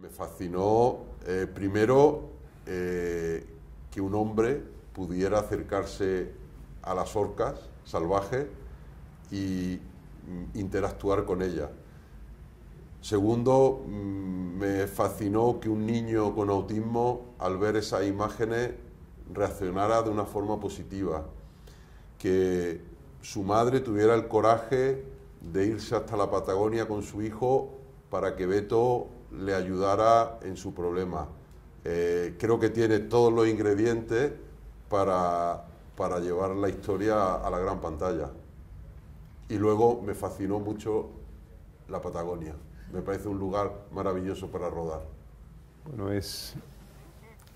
Me fascinó eh, primero eh, que un hombre pudiera acercarse a las orcas salvajes y mm, interactuar con ellas. Segundo, mm, me fascinó que un niño con autismo, al ver esas imágenes, reaccionara de una forma positiva, que su madre tuviera el coraje de irse hasta la Patagonia con su hijo para que Beto le ayudará en su problema. Eh, creo que tiene todos los ingredientes para, para llevar la historia a la gran pantalla. Y luego me fascinó mucho la Patagonia. Me parece un lugar maravilloso para rodar. Bueno, es,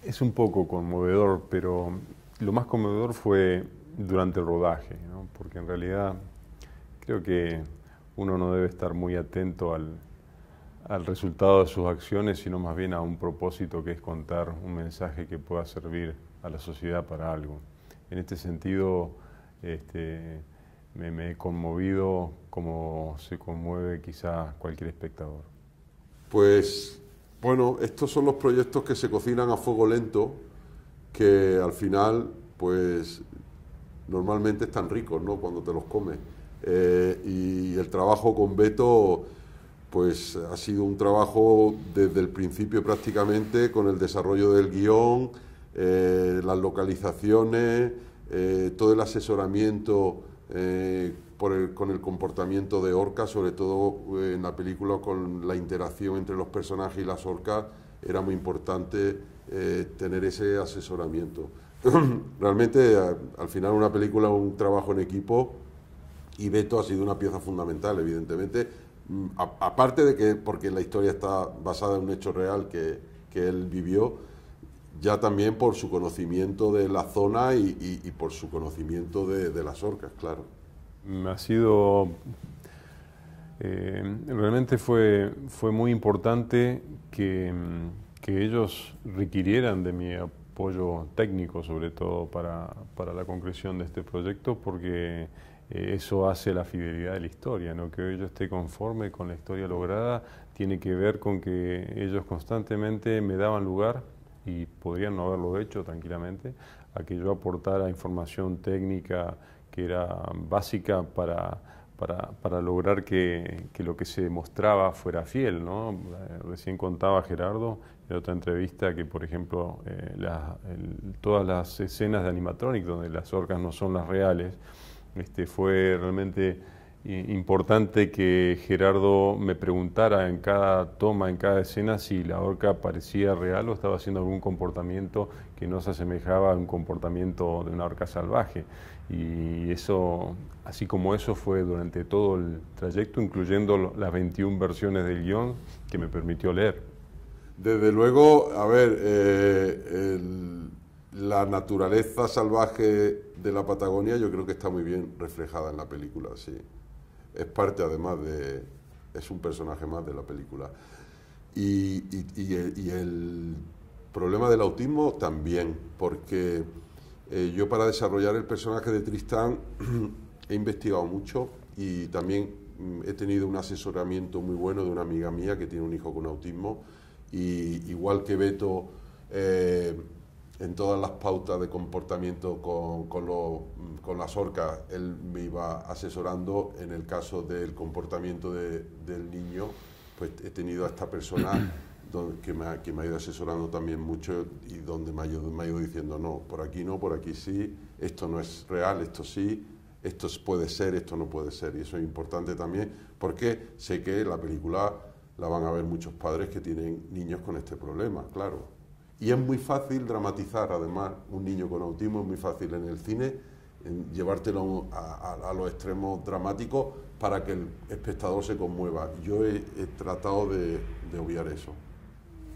es un poco conmovedor, pero lo más conmovedor fue durante el rodaje, ¿no? porque en realidad creo que uno no debe estar muy atento al, al resultado de sus acciones, sino más bien a un propósito que es contar un mensaje que pueda servir a la sociedad para algo. En este sentido, este, me, he conmovido como se conmueve quizás cualquier espectador. Pues bueno, estos son los proyectos que se cocinan a fuego lento, que al final, pues normalmente están ricos, ¿no? Cuando te los comes. Eh, y el trabajo con Beto pues ha sido un trabajo desde el principio prácticamente con el desarrollo del guión, eh, las localizaciones, eh, todo el asesoramiento eh, con el comportamiento de orcas, sobre todo en la película con la interacción entre los personajes y las orcas, era muy importante tener ese asesoramiento. Realmente al final una película, un trabajo en equipo y Beto ha sido una pieza fundamental, evidentemente, Mm, aparte de que, porque la historia está basada en un hecho real que, él vivió, ya también por su conocimiento de la zona y, por su conocimiento de, las orcas, claro. Mm, ha sido... Eh, realmente fue, fue muy importante que, que ellos requirieran de mi apoyo apoyo técnico, sobre todo para, la concreción de este proyecto, porque eh, eso hace la fidelidad de la historia, ¿no? que yo esté conforme con la historia lograda tiene que ver con que ellos constantemente me daban lugar y podrían no haberlo hecho tranquilamente, a que yo aportara información técnica que era básica para para, para lograr que, que, lo que se mostraba fuera fiel. ¿no? Eh, recién contaba Gerardo en otra entrevista que, por ejemplo, eh, todas las escenas de animatronic donde las orcas no son las reales, este, fue realmente importante que Gerardo me preguntara en cada toma, en cada escena, si la orca parecía real o estaba haciendo algún comportamiento que no se asemejaba a un comportamiento de una orca salvaje. Y eso, así como eso, fue durante todo el trayecto, incluyendo las 21 versiones del guión que me permitió leer. Desde luego, a ver, eh, la naturaleza salvaje de la Patagonia yo creo que está muy bien reflejada en la película, sí es parte además de, es un personaje más de la película. Y, el, problema del autismo también, porque eh, yo para desarrollar el personaje de Tristán he investigado mucho y también mm, he tenido un asesoramiento muy bueno de una amiga mía que tiene un hijo con autismo y igual que Beto... Eh, en todas las pautas de comportamiento con, las orcas, él me iba asesorando. En el caso del comportamiento del niño, pues he tenido a esta persona que me, ha, ido asesorando también mucho y donde me me ha ido diciendo, no, por aquí no, por aquí sí, esto no es real, esto sí, esto puede ser, esto no puede ser. Y eso es importante también porque sé que la película la van a ver muchos padres que tienen niños con este problema, claro. Y es muy fácil dramatizar, además, un niño con autismo es muy fácil en el cine llevártelo a, los extremos dramáticos para que el espectador se conmueva. Yo he, tratado de, obviar eso.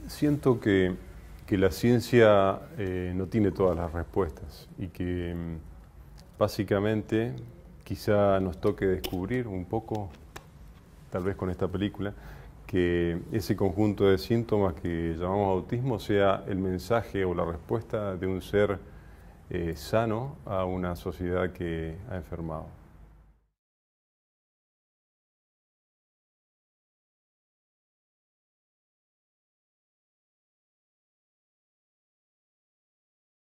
Siento que, la ciencia eh, no tiene todas las respuestas y que mm, básicamente quizá nos toque descubrir un poco, tal vez con esta película, que ese conjunto de síntomas que llamamos autismo sea el mensaje o la respuesta de un ser eh, sano a una sociedad que ha enfermado.